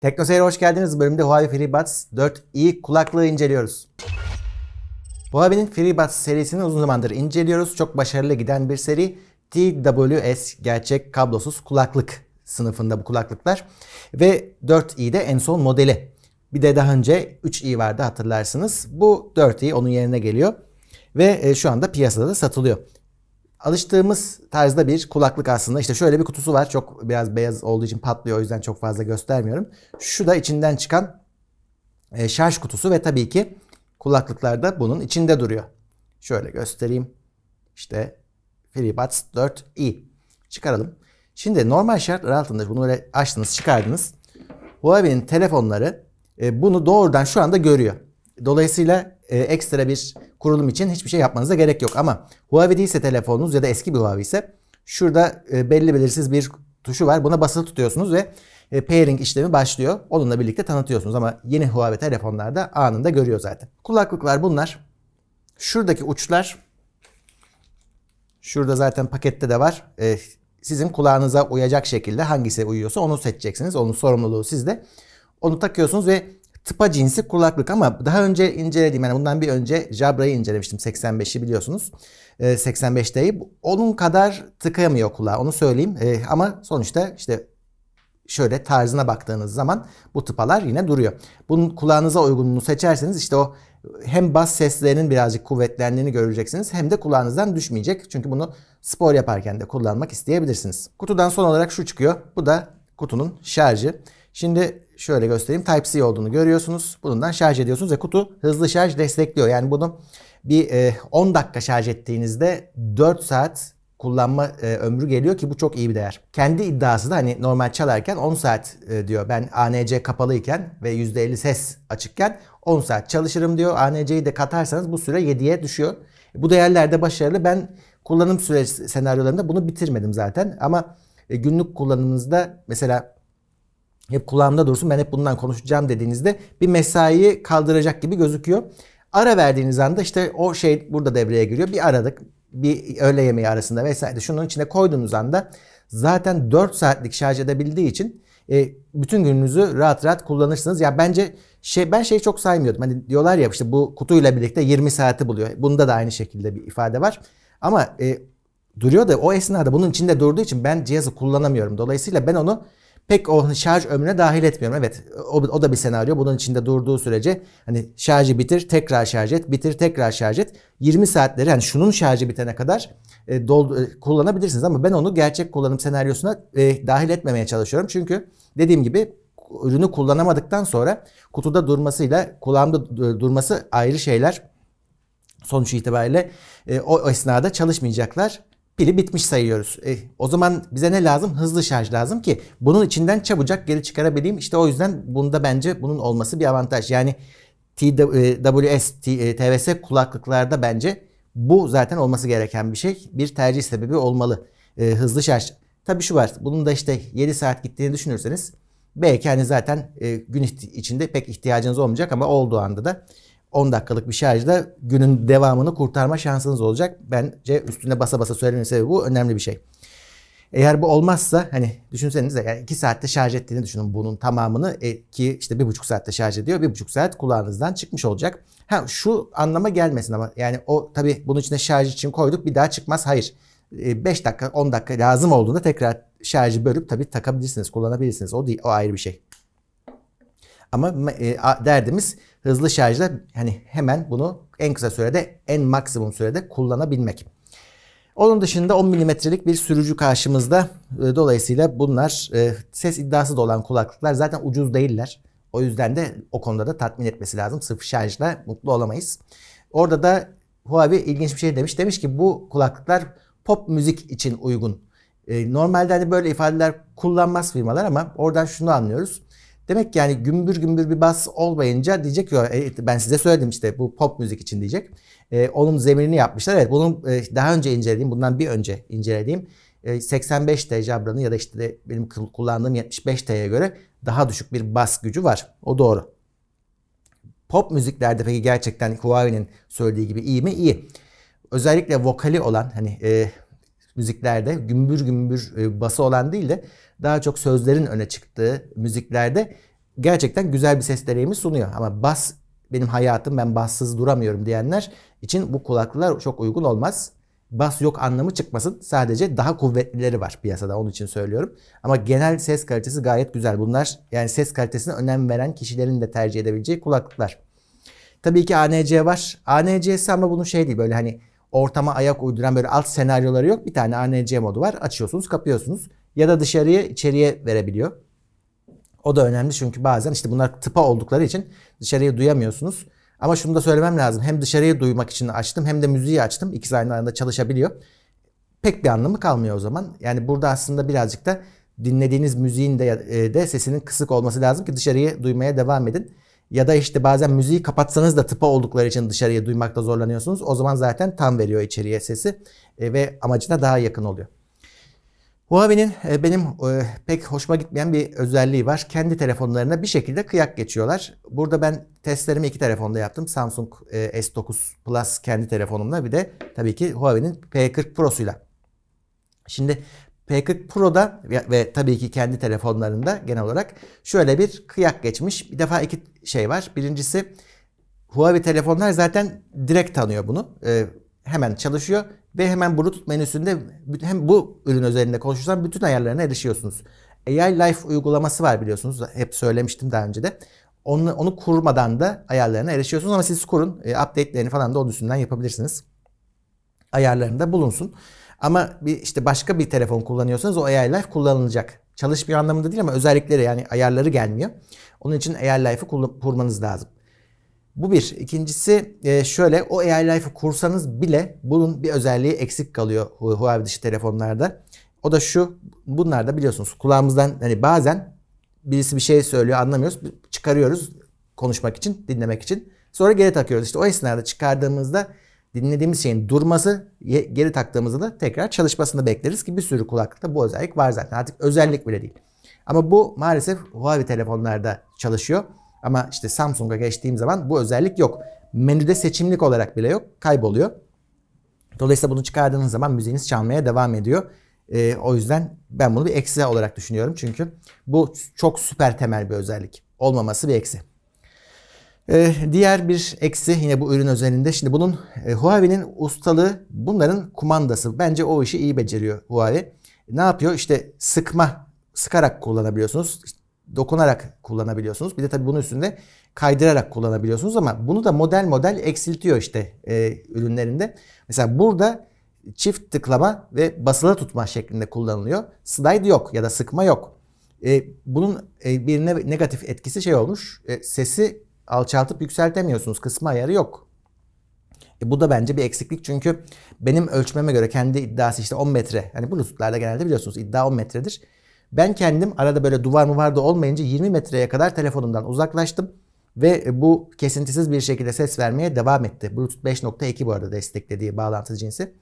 Teknoseyir'e hoş geldiniz. Bu bölümde Huawei FreeBuds 4i kulaklığı inceliyoruz. Huawei'nin FreeBuds serisini uzun zamandır inceliyoruz. Çok başarılı giden bir seri. TWS gerçek kablosuz kulaklık sınıfında bu kulaklıklar. Ve 4i de en son modeli. Bir de daha önce 3i vardı hatırlarsınız. Bu 4i onun yerine geliyor. Ve e, şu anda piyasada da satılıyor alıştığımız tarzda bir kulaklık aslında. İşte şöyle bir kutusu var. Çok biraz beyaz olduğu için patlıyor. O yüzden çok fazla göstermiyorum. Şu da içinden çıkan e, şarj kutusu ve tabii ki kulaklıklar da bunun içinde duruyor. Şöyle göstereyim. İşte FreeBuds 4i. Çıkaralım. Şimdi normal şartlar altında bunu öyle açtınız çıkardınız. Huawei'nin telefonları e, bunu doğrudan şu anda görüyor. Dolayısıyla e, ekstra bir kurulum için hiçbir şey yapmanıza gerek yok. Ama Huawei değilse telefonunuz ya da eski bir Huawei ise şurada e, belli belirsiz bir tuşu var. Buna basılı tutuyorsunuz ve e, pairing işlemi başlıyor. Onunla birlikte tanıtıyorsunuz ama yeni Huawei telefonlarda anında görüyor zaten. Kulaklıklar bunlar. Şuradaki uçlar şurada zaten pakette de var. E, sizin kulağınıza uyacak şekilde hangisi uyuyorsa onu seçeceksiniz. Onun sorumluluğu sizde. Onu takıyorsunuz ve tıpa cinsi kulaklık ama daha önce incelediğim yani bundan bir önce Jabra'yı incelemiştim 85'i biliyorsunuz. E, ee, 85'teyi onun kadar tıkayamıyor kulağa onu söyleyeyim ee, ama sonuçta işte şöyle tarzına baktığınız zaman bu tıpalar yine duruyor. Bunun kulağınıza uygununu seçerseniz işte o hem bas seslerinin birazcık kuvvetlendiğini göreceksiniz hem de kulağınızdan düşmeyecek. Çünkü bunu spor yaparken de kullanmak isteyebilirsiniz. Kutudan son olarak şu çıkıyor. Bu da kutunun şarjı. Şimdi şöyle göstereyim. Type-C olduğunu görüyorsunuz. Bundan şarj ediyorsunuz ve kutu hızlı şarj destekliyor. Yani bunu bir 10 e, dakika şarj ettiğinizde 4 saat kullanma e, ömrü geliyor ki bu çok iyi bir değer. Kendi iddiası da hani normal çalarken 10 saat e, diyor. Ben ANC kapalıyken ve %50 ses açıkken 10 saat çalışırım diyor. ANC'yi de katarsanız bu süre 7'ye düşüyor. Bu değerlerde başarılı. Ben kullanım süresi senaryolarında bunu bitirmedim zaten ama günlük kullanımınızda mesela hep kulağımda dursun ben hep bundan konuşacağım dediğinizde bir mesaiyi kaldıracak gibi gözüküyor. Ara verdiğiniz anda işte o şey burada devreye giriyor. Bir aradık bir öğle yemeği arasında vesaire şunun içine koyduğunuz anda zaten 4 saatlik şarj edebildiği için e, bütün gününüzü rahat rahat kullanırsınız. Ya bence şey ben şeyi çok saymıyordum. Hani diyorlar ya işte bu kutuyla birlikte 20 saati buluyor. Bunda da aynı şekilde bir ifade var. Ama e, duruyor da o esnada bunun içinde durduğu için ben cihazı kullanamıyorum. Dolayısıyla ben onu pek o şarj ömrüne dahil etmiyorum. Evet o, o da bir senaryo. Bunun içinde durduğu sürece hani şarjı bitir tekrar şarj et bitir tekrar şarj et. 20 saatleri yani şunun şarjı bitene kadar e, dol, e, kullanabilirsiniz. Ama ben onu gerçek kullanım senaryosuna e, dahil etmemeye çalışıyorum. Çünkü dediğim gibi ürünü kullanamadıktan sonra kutuda durmasıyla kulağımda e, durması ayrı şeyler. Sonuç itibariyle e, o esnada çalışmayacaklar pili bitmiş sayıyoruz. E, o zaman bize ne lazım? Hızlı şarj lazım ki bunun içinden çabucak geri çıkarabileyim. İşte o yüzden bunda bence bunun olması bir avantaj. Yani TWS, TVS e, kulaklıklarda bence bu zaten olması gereken bir şey. Bir tercih sebebi olmalı. E, hızlı şarj. Tabii şu var. Bunun da işte 7 saat gittiğini düşünürseniz belki hani zaten e, gün içinde pek ihtiyacınız olmayacak ama olduğu anda da 10 dakikalık bir şarjda günün devamını kurtarma şansınız olacak. Bence üstüne basa basa söylememin sebebi bu önemli bir şey. Eğer bu olmazsa hani düşünsenize yani 2 saatte şarj ettiğini düşünün bunun tamamını e, ki işte 1,5 saatte şarj ediyor. 1,5 saat kulağınızdan çıkmış olacak. Ha şu anlama gelmesin ama yani o tabi bunun içine şarj için koyduk bir daha çıkmaz. Hayır. 5 e, dakika 10 dakika lazım olduğunda tekrar şarjı bölüp tabi takabilirsiniz kullanabilirsiniz. O değil o ayrı bir şey. Ama e, derdimiz hızlı şarjda hani hemen bunu en kısa sürede en maksimum sürede kullanabilmek. Onun dışında 10 milimetrelik bir sürücü karşımızda. Ee, dolayısıyla bunlar e, ses iddiası da olan kulaklıklar zaten ucuz değiller. O yüzden de o konuda da tatmin etmesi lazım. Sıfır şarjla mutlu olamayız. Orada da Huawei ilginç bir şey demiş. Demiş ki bu kulaklıklar pop müzik için uygun. E, normalde hani böyle ifadeler kullanmaz firmalar ama oradan şunu anlıyoruz. Demek ki yani gümbür gümbür bir bas olmayınca diyecek ki e, ben size söyledim işte bu pop müzik için diyecek. E, onun zeminini yapmışlar. Evet bunun e, daha önce incelediğim bundan bir önce incelediğim e, 85T Jabra'nın ya da işte benim kullandığım 75T'ye göre daha düşük bir bas gücü var. O doğru. Pop müziklerde peki gerçekten Huawei'nin söylediği gibi iyi mi? İyi. Özellikle vokali olan hani e, müziklerde gümbür gümbür e, bası olan değil de daha çok sözlerin öne çıktığı müziklerde gerçekten güzel bir ses deneyimi sunuyor. Ama bas benim hayatım ben bassız duramıyorum diyenler için bu kulaklıklar çok uygun olmaz. Bas yok anlamı çıkmasın. Sadece daha kuvvetlileri var piyasada onun için söylüyorum. Ama genel ses kalitesi gayet güzel. Bunlar yani ses kalitesine önem veren kişilerin de tercih edebileceği kulaklıklar. Tabii ki ANC var. ANC'si ama bunun şey değil böyle hani ortama ayak uyduran böyle alt senaryoları yok. Bir tane ANC modu var. Açıyorsunuz, kapıyorsunuz. Ya da dışarıya, içeriye verebiliyor. O da önemli çünkü bazen işte bunlar tıpa oldukları için dışarıya duyamıyorsunuz. Ama şunu da söylemem lazım. Hem dışarıya duymak için açtım hem de müziği açtım. İkisi aynı anda çalışabiliyor. Pek bir anlamı kalmıyor o zaman. Yani burada aslında birazcık da dinlediğiniz müziğin de, e, de sesinin kısık olması lazım ki dışarıyı duymaya devam edin. Ya da işte bazen müziği kapatsanız da tıpa oldukları için dışarıya duymakta zorlanıyorsunuz. O zaman zaten tam veriyor içeriye sesi e, ve amacına daha yakın oluyor. Huawei'nin e, benim e, pek hoşuma gitmeyen bir özelliği var. Kendi telefonlarına bir şekilde kıyak geçiyorlar. Burada ben testlerimi iki telefonda yaptım. Samsung S9 Plus kendi telefonumla bir de tabii ki Huawei'nin P40 Pro'suyla. Şimdi P40 Pro'da ve tabii ki kendi telefonlarında genel olarak şöyle bir kıyak geçmiş. Bir defa iki şey var. Birincisi Huawei telefonlar zaten direkt tanıyor bunu. Ee, hemen çalışıyor ve hemen Bluetooth menüsünde hem bu ürün üzerinde konuşursan bütün ayarlarına erişiyorsunuz. AI Life uygulaması var biliyorsunuz. Hep söylemiştim daha önce de. Onu, onu kurmadan da ayarlarına erişiyorsunuz ama siz kurun. E, update'lerini falan da onun üstünden yapabilirsiniz. Ayarlarında bulunsun. Ama bir işte başka bir telefon kullanıyorsanız o AI Life kullanılacak. Çalışmıyor anlamında değil ama özellikleri yani ayarları gelmiyor. Onun için AI Life'ı kurmanız lazım. Bu bir. İkincisi e, şöyle o AI Life'ı kursanız bile bunun bir özelliği eksik kalıyor Huawei dışı telefonlarda. O da şu bunlar da biliyorsunuz kulağımızdan hani bazen birisi bir şey söylüyor anlamıyoruz çıkarıyoruz konuşmak için dinlemek için. Sonra geri takıyoruz. İşte o esnada çıkardığımızda dinlediğimiz şeyin durması, geri taktığımızda da tekrar çalışmasını bekleriz ki bir sürü kulaklıkta bu özellik var zaten. Artık özellik bile değil. Ama bu maalesef Huawei telefonlarda çalışıyor. Ama işte Samsung'a geçtiğim zaman bu özellik yok. Menüde seçimlik olarak bile yok. Kayboluyor. Dolayısıyla bunu çıkardığınız zaman müziğiniz çalmaya devam ediyor. E, o yüzden ben bunu bir eksi olarak düşünüyorum. Çünkü bu çok süper temel bir özellik. Olmaması bir eksi. Ee, diğer bir eksi yine bu ürün özelinde. Şimdi bunun e, Huawei'nin ustalığı bunların kumandası. Bence o işi iyi beceriyor Huawei. Ne yapıyor? İşte sıkma, sıkarak kullanabiliyorsunuz. İşte dokunarak kullanabiliyorsunuz. Bir de tabii bunun üstünde kaydırarak kullanabiliyorsunuz ama bunu da model model eksiltiyor işte e, ürünlerinde. Mesela burada çift tıklama ve basılı tutma şeklinde kullanılıyor. Slide yok ya da sıkma yok. E, bunun e, bir ne, negatif etkisi şey olmuş. E, sesi alçaltıp yükseltemiyorsunuz. Kısma ayarı yok. E bu da bence bir eksiklik çünkü benim ölçmeme göre kendi iddiası işte 10 metre. Hani bluetooth'larda genelde biliyorsunuz iddia 10 metredir. Ben kendim arada böyle duvar mı vardı olmayınca 20 metreye kadar telefonumdan uzaklaştım. Ve bu kesintisiz bir şekilde ses vermeye devam etti. Bluetooth 5.2 bu arada desteklediği bağlantı cinsi.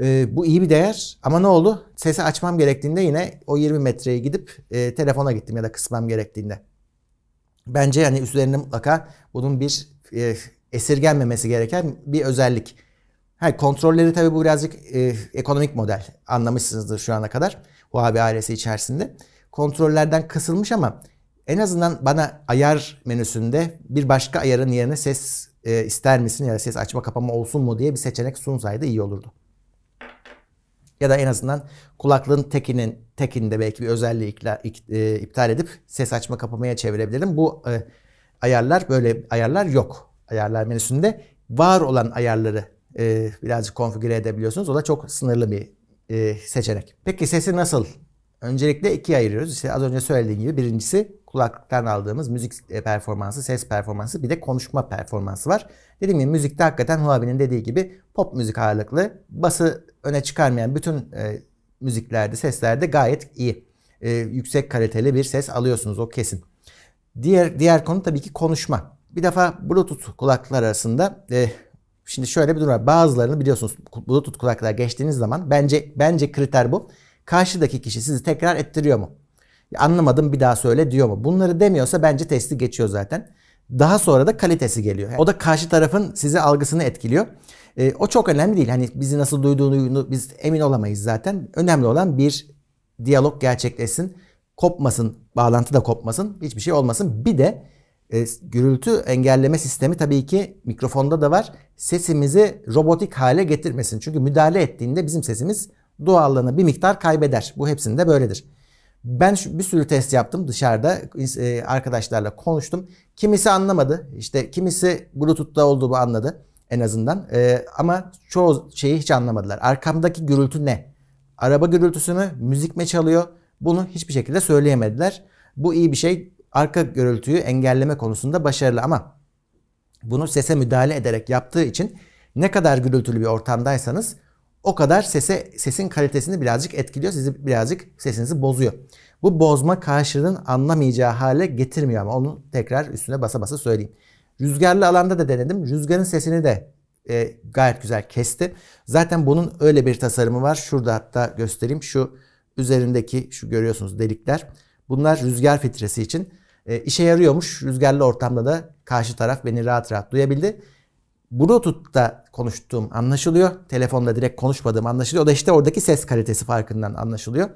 E, bu iyi bir değer ama ne oldu? Sesi açmam gerektiğinde yine o 20 metreye gidip e, telefona gittim ya da kısmam gerektiğinde bence yani üzerinde mutlaka bunun bir e, esirgenmemesi gereken bir özellik. Ha, kontrolleri tabii bu birazcık e, ekonomik model anlamışsınızdır şu ana kadar Huawei ailesi içerisinde. Kontrollerden kısılmış ama en azından bana ayar menüsünde bir başka ayarın yerine ses e, ister misin ya da ses açma kapama olsun mu diye bir seçenek sunsaydı iyi olurdu ya da en azından kulaklığın tekinin tekinde belki bir özelliği e, iptal edip ses açma kapamaya çevirebilirim. Bu e, ayarlar böyle ayarlar yok. Ayarlar menüsünde var olan ayarları e, birazcık konfigüre edebiliyorsunuz. O da çok sınırlı bir seçenek. Peki sesi nasıl? Öncelikle ikiye ayırıyoruz. İşte az önce söylediğim gibi birincisi kulaklıktan aldığımız müzik e, performansı, ses performansı bir de konuşma performansı var. Dediğim gibi müzikte hakikaten Huawei'nin dediği gibi pop müzik ağırlıklı. Bası öne çıkarmayan bütün e, müziklerde, seslerde gayet iyi. E, yüksek kaliteli bir ses alıyorsunuz o kesin. Diğer diğer konu tabii ki konuşma. Bir defa Bluetooth kulaklıklar arasında e, şimdi şöyle bir durum var. Bazılarını biliyorsunuz Bluetooth kulaklığa geçtiğiniz zaman bence bence kriter bu. Karşıdaki kişi sizi tekrar ettiriyor mu? anlamadım bir daha söyle diyor mu? Bunları demiyorsa bence testi geçiyor zaten. Daha sonra da kalitesi geliyor. O da karşı tarafın size algısını etkiliyor. E, o çok önemli değil. Hani bizi nasıl duyduğunu biz emin olamayız zaten. Önemli olan bir diyalog gerçekleşsin. Kopmasın, bağlantı da kopmasın, hiçbir şey olmasın. Bir de e, gürültü engelleme sistemi tabii ki mikrofonda da var. Sesimizi robotik hale getirmesin. Çünkü müdahale ettiğinde bizim sesimiz doğallığını bir miktar kaybeder. Bu hepsinde böyledir. Ben bir sürü test yaptım dışarıda e, arkadaşlarla konuştum. Kimisi anlamadı. işte kimisi Bluetooth'ta olduğumu anladı en azından. Ee, ama çoğu şeyi hiç anlamadılar. Arkamdaki gürültü ne? Araba gürültüsü mü? Müzik mi çalıyor? Bunu hiçbir şekilde söyleyemediler. Bu iyi bir şey. Arka gürültüyü engelleme konusunda başarılı ama bunu sese müdahale ederek yaptığı için ne kadar gürültülü bir ortamdaysanız o kadar sese sesin kalitesini birazcık etkiliyor. Sizi birazcık sesinizi bozuyor. Bu bozma karşılığın anlamayacağı hale getirmiyor ama onu tekrar üstüne basa basa söyleyeyim. Rüzgarlı alanda da denedim. Rüzgarın sesini de e, gayet güzel kesti. Zaten bunun öyle bir tasarımı var. Şurada hatta göstereyim. Şu üzerindeki şu görüyorsunuz delikler. Bunlar rüzgar filtresi için. E, işe yarıyormuş. Rüzgarlı ortamda da karşı taraf beni rahat rahat duyabildi. Bluetooth'ta konuştuğum anlaşılıyor. Telefonda direkt konuşmadığım anlaşılıyor. O da işte oradaki ses kalitesi farkından anlaşılıyor.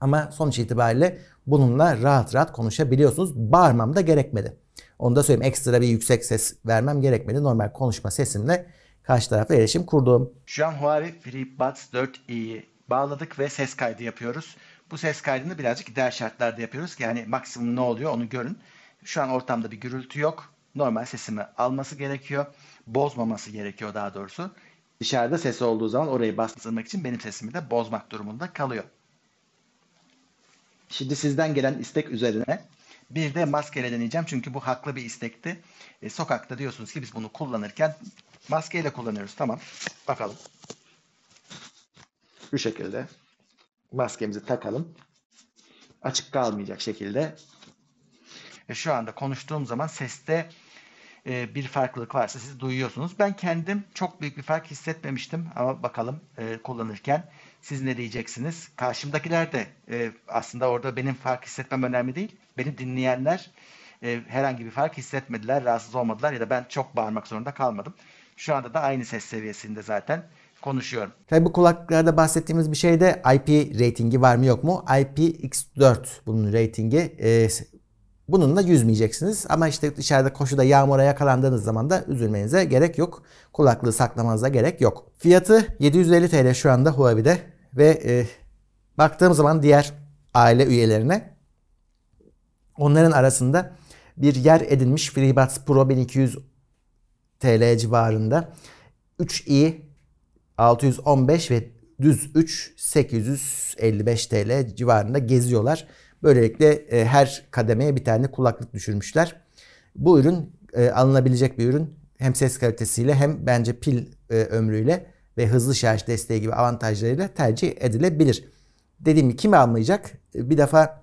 Ama sonuç itibariyle bununla rahat rahat konuşabiliyorsunuz. Bağırmam da gerekmedi. Onu da söyleyeyim. Ekstra bir yüksek ses vermem gerekmedi. Normal konuşma sesimle karşı tarafla iletişim kurduğum. Şu an Huawei FreeBuds 4i'yi bağladık ve ses kaydı yapıyoruz. Bu ses kaydını birazcık ideal şartlarda yapıyoruz. Yani maksimum ne oluyor onu görün. Şu an ortamda bir gürültü yok normal sesimi alması gerekiyor. Bozmaması gerekiyor daha doğrusu. Dışarıda sesi olduğu zaman orayı bastırmak için benim sesimi de bozmak durumunda kalıyor. Şimdi sizden gelen istek üzerine bir de maskeyle deneyeceğim çünkü bu haklı bir istekti. E, sokakta diyorsunuz ki biz bunu kullanırken maskeyle kullanıyoruz. Tamam bakalım. Bu şekilde maskemizi takalım. Açık kalmayacak şekilde. E, şu anda konuştuğum zaman seste e, bir farklılık varsa siz duyuyorsunuz. Ben kendim çok büyük bir fark hissetmemiştim ama bakalım e, kullanırken siz ne diyeceksiniz? Karşımdakiler de e, aslında orada benim fark hissetmem önemli değil. Beni dinleyenler herhangi bir fark hissetmediler, rahatsız olmadılar ya da ben çok bağırmak zorunda kalmadım. Şu anda da aynı ses seviyesinde zaten konuşuyorum. Tabii bu kulaklıklarda bahsettiğimiz bir şey de IP ratingi var mı yok mu? IPX4 bunun ratingi. E, Bununla yüzmeyeceksiniz. Ama işte dışarıda koşuda yağmura yakalandığınız zaman da üzülmenize gerek yok. Kulaklığı saklamanıza gerek yok. Fiyatı 750 TL şu anda Huawei'de ve e, baktığım zaman diğer aile üyelerine onların arasında bir yer edinmiş FreeBuds Pro 1200 TL civarında 3i 615 ve düz 3 855 TL civarında geziyorlar. Böylelikle e, her kademeye bir tane kulaklık düşürmüşler. Bu ürün e, alınabilecek bir ürün. Hem ses kalitesiyle hem bence pil e, ömrüyle ve hızlı şarj desteği gibi avantajlarıyla tercih edilebilir. Dediğim gibi kim almayacak? E, bir defa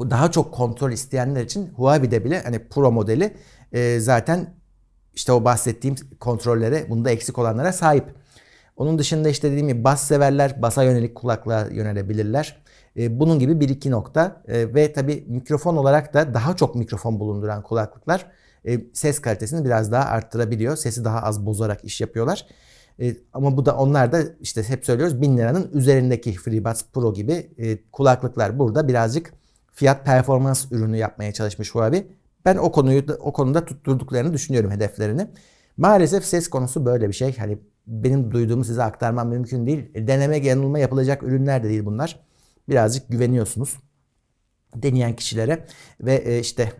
daha çok kontrol isteyenler için Huawei'de bile hani Pro modeli e, zaten işte o bahsettiğim kontrollere bunda eksik olanlara sahip. Onun dışında işte dediğim gibi bas severler basa yönelik kulaklığa yönelebilirler. E, bunun gibi bir iki nokta e, ve tabii mikrofon olarak da daha çok mikrofon bulunduran kulaklıklar e, ses kalitesini biraz daha arttırabiliyor. Sesi daha az bozarak iş yapıyorlar. Ama bu da onlar da işte hep söylüyoruz 1000 liranın üzerindeki FreeBuds Pro gibi kulaklıklar burada birazcık fiyat performans ürünü yapmaya çalışmış Huawei. Ben o konuyu o konuda tutturduklarını düşünüyorum hedeflerini. Maalesef ses konusu böyle bir şey. Hani benim duyduğumu size aktarmam mümkün değil. Deneme yanılma yapılacak ürünler de değil bunlar birazcık güveniyorsunuz deneyen kişilere ve e, işte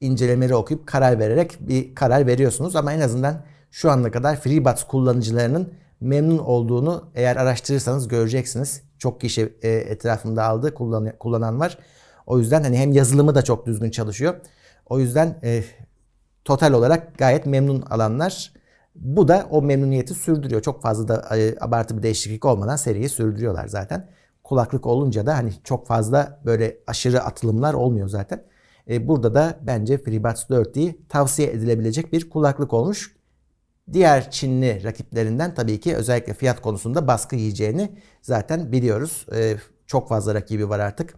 incelemeleri okuyup karar vererek bir karar veriyorsunuz ama en azından şu ana kadar FreeBuds kullanıcılarının memnun olduğunu eğer araştırırsanız göreceksiniz. Çok kişi e, etrafımda aldı kullan, kullanan var. O yüzden hani hem yazılımı da çok düzgün çalışıyor. O yüzden e, total olarak gayet memnun alanlar. Bu da o memnuniyeti sürdürüyor. Çok fazla da e, abartı bir değişiklik olmadan seriyi sürdürüyorlar zaten kulaklık olunca da hani çok fazla böyle aşırı atılımlar olmuyor zaten. E, burada da bence FreeBuds 4D tavsiye edilebilecek bir kulaklık olmuş. Diğer Çinli rakiplerinden tabii ki özellikle fiyat konusunda baskı yiyeceğini zaten biliyoruz. E, çok fazla rakibi var artık.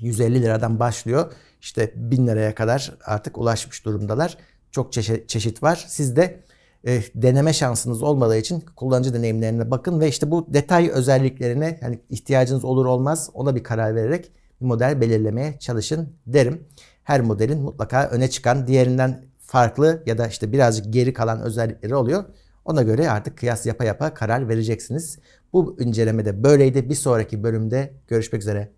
150 liradan başlıyor. İşte 1000 liraya kadar artık ulaşmış durumdalar. Çok çeşit var. Siz de e, deneme şansınız olmadığı için kullanıcı deneyimlerine bakın ve işte bu detay özelliklerine yani ihtiyacınız olur olmaz ona bir karar vererek bir model belirlemeye çalışın derim. Her modelin mutlaka öne çıkan diğerinden farklı ya da işte birazcık geri kalan özellikleri oluyor. Ona göre artık kıyas yapa yapa karar vereceksiniz. Bu incelemede böyleydi. Bir sonraki bölümde görüşmek üzere.